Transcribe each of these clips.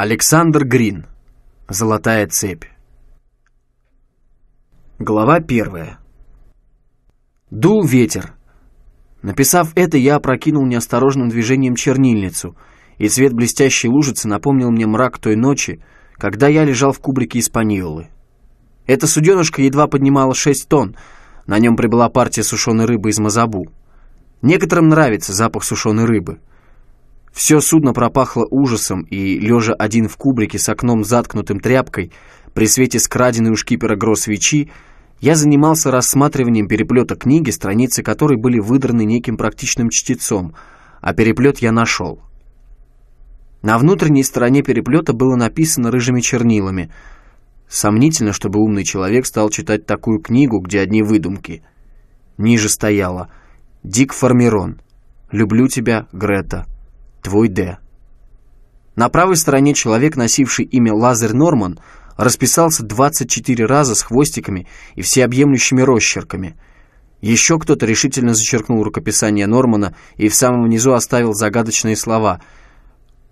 Александр Грин. Золотая цепь. Глава первая. Дул ветер. Написав это, я опрокинул неосторожным движением чернильницу, и цвет блестящей лужицы напомнил мне мрак той ночи, когда я лежал в кубрике Испаньолы. Эта суденушка едва поднимала шесть тонн, на нем прибыла партия сушеной рыбы из Мазабу. Некоторым нравится запах сушеной рыбы. Все судно пропахло ужасом, и, лежа один в кубрике с окном заткнутым тряпкой, при свете скраденной у шкипера гроз я занимался рассматриванием переплета книги, страницы которой были выдраны неким практичным чтецом, а переплет я нашел. На внутренней стороне переплета было написано рыжими чернилами. Сомнительно, чтобы умный человек стал читать такую книгу, где одни выдумки. Ниже стояло «Дик Формирон. Люблю тебя, Грета» твой Д. На правой стороне человек, носивший имя Лазер Норман, расписался 24 раза с хвостиками и всеобъемлющими росчерками. Еще кто-то решительно зачеркнул рукописание Нормана и в самом низу оставил загадочные слова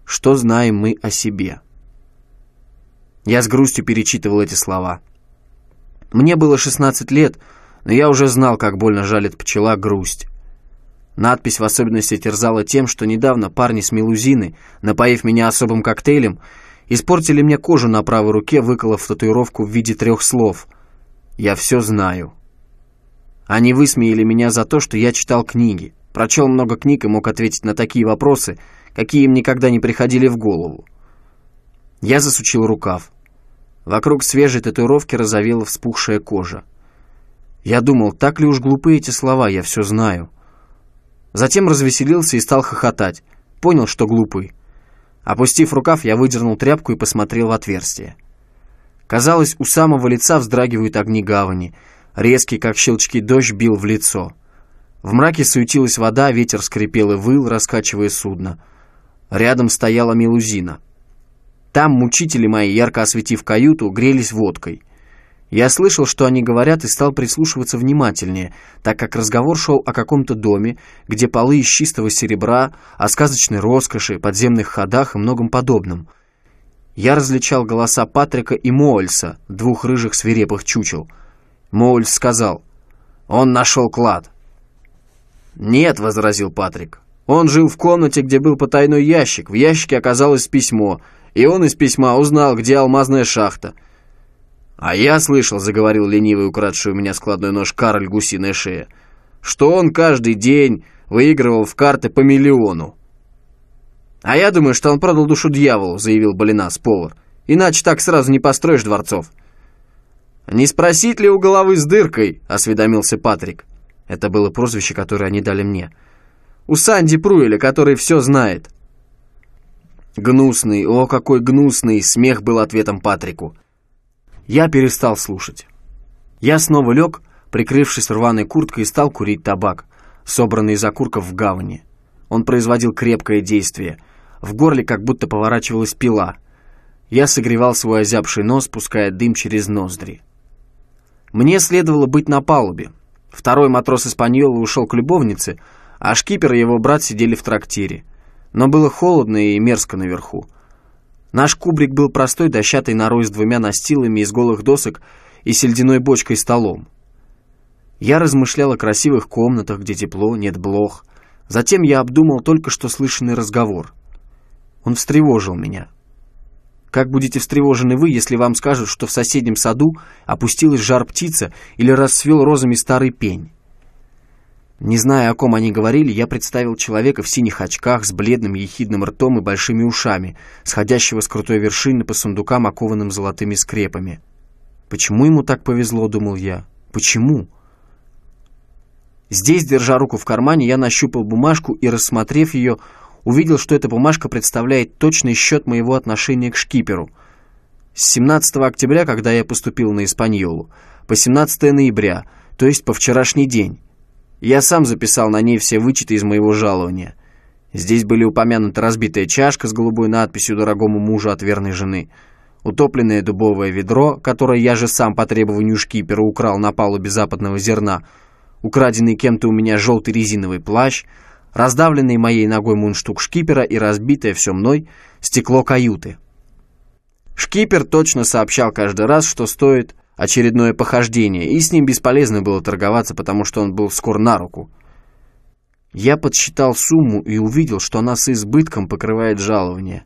«Что знаем мы о себе?». Я с грустью перечитывал эти слова. Мне было 16 лет, но я уже знал, как больно жалит пчела грусть. Надпись в особенности терзала тем, что недавно парни с мелузины, напоив меня особым коктейлем, испортили мне кожу на правой руке, выколов татуировку в виде трех слов. «Я все знаю». Они высмеяли меня за то, что я читал книги, прочел много книг и мог ответить на такие вопросы, какие им никогда не приходили в голову. Я засучил рукав. Вокруг свежей татуировки разовела вспухшая кожа. Я думал, так ли уж глупы эти слова, я все знаю. Затем развеселился и стал хохотать. Понял, что глупый. Опустив рукав, я выдернул тряпку и посмотрел в отверстие. Казалось, у самого лица вздрагивают огни гавани. Резкий, как щелчки, дождь бил в лицо. В мраке суетилась вода, ветер скрипел и выл, раскачивая судно. Рядом стояла милузина. Там мучители мои, ярко осветив каюту, грелись водкой. Я слышал, что они говорят, и стал прислушиваться внимательнее, так как разговор шел о каком-то доме, где полы из чистого серебра, о сказочной роскоши, подземных ходах и многом подобном. Я различал голоса Патрика и Моульса, двух рыжих свирепых чучел. Моульс сказал, «Он нашел клад». «Нет», — возразил Патрик, — «он жил в комнате, где был потайной ящик, в ящике оказалось письмо, и он из письма узнал, где алмазная шахта». «А я слышал», — заговорил ленивый, украдший у меня складной нож Карль Гусиная шея, «что он каждый день выигрывал в карты по миллиону». «А я думаю, что он продал душу дьяволу», — заявил Балинас, повар. «Иначе так сразу не построишь дворцов». «Не спросить ли у головы с дыркой?» — осведомился Патрик. Это было прозвище, которое они дали мне. «У Санди Пруэля, который все знает». Гнусный, о, какой гнусный, смех был ответом Патрику. Я перестал слушать. Я снова лег, прикрывшись рваной курткой, и стал курить табак, собранный из окурков в гавани. Он производил крепкое действие. В горле как будто поворачивалась пила. Я согревал свой озябший нос, пуская дым через ноздри. Мне следовало быть на палубе. Второй матрос Испаньола ушел к любовнице, а шкипер и его брат сидели в трактире. Но было холодно и мерзко наверху. Наш кубрик был простой дощатой норой с двумя настилами из голых досок и сельдяной бочкой столом. Я размышлял о красивых комнатах, где тепло, нет блох. Затем я обдумал только что слышанный разговор. Он встревожил меня. Как будете встревожены вы, если вам скажут, что в соседнем саду опустилась жар птица или расцвел розами старый пень? Не зная, о ком они говорили, я представил человека в синих очках с бледным ехидным ртом и большими ушами, сходящего с крутой вершины по сундукам, окованным золотыми скрепами. «Почему ему так повезло?» — думал я. «Почему?» Здесь, держа руку в кармане, я нащупал бумажку и, рассмотрев ее, увидел, что эта бумажка представляет точный счет моего отношения к шкиперу. С 17 октября, когда я поступил на Испаньолу, по 17 ноября, то есть по вчерашний день. Я сам записал на ней все вычеты из моего жалования. Здесь были упомянуты разбитая чашка с голубой надписью «Дорогому мужу от верной жены», утопленное дубовое ведро, которое я же сам по требованию шкипера украл на палубе западного зерна, украденный кем-то у меня желтый резиновый плащ, раздавленный моей ногой мундштук шкипера и разбитое все мной стекло каюты. Шкипер точно сообщал каждый раз, что стоит очередное похождение, и с ним бесполезно было торговаться, потому что он был скор на руку. Я подсчитал сумму и увидел, что она с избытком покрывает жалование.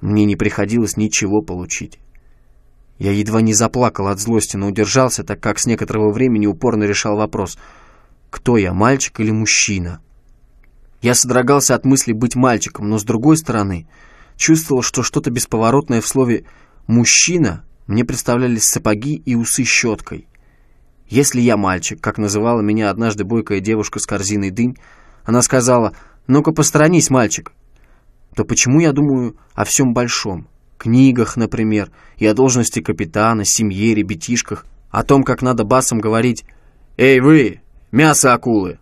Мне не приходилось ничего получить. Я едва не заплакал от злости, но удержался, так как с некоторого времени упорно решал вопрос, кто я, мальчик или мужчина. Я содрогался от мысли быть мальчиком, но с другой стороны, чувствовал, что что-то бесповоротное в слове «мужчина» Мне представлялись сапоги и усы щеткой. «Если я мальчик», как называла меня однажды бойкая девушка с корзиной дынь, она сказала «Ну-ка посторонись, мальчик», то почему я думаю о всем большом? Книгах, например, и о должности капитана, семье, ребятишках, о том, как надо басом говорить «Эй, вы! Мясо акулы!»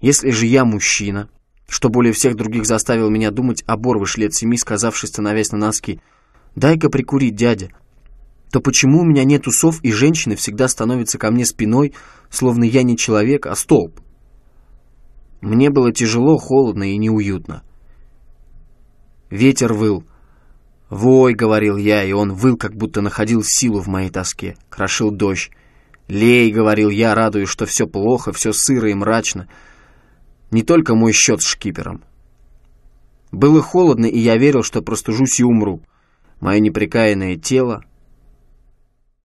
Если же я мужчина, что более всех других заставил меня думать, оборвыш лет семи, сказавшись становясь на носки, «Дай-ка прикурить, дядя, то почему у меня нет усов и женщины всегда становятся ко мне спиной, словно я не человек, а столб? Мне было тяжело, холодно и неуютно. Ветер выл. «Вой!» — говорил я, и он выл, как будто находил силу в моей тоске. Крошил дождь. «Лей!» — говорил я, радуясь, что все плохо, все сыро и мрачно. Не только мой счет с шкипером. Было холодно, и я верил, что простужусь и умру. Мое непрекаянное тело,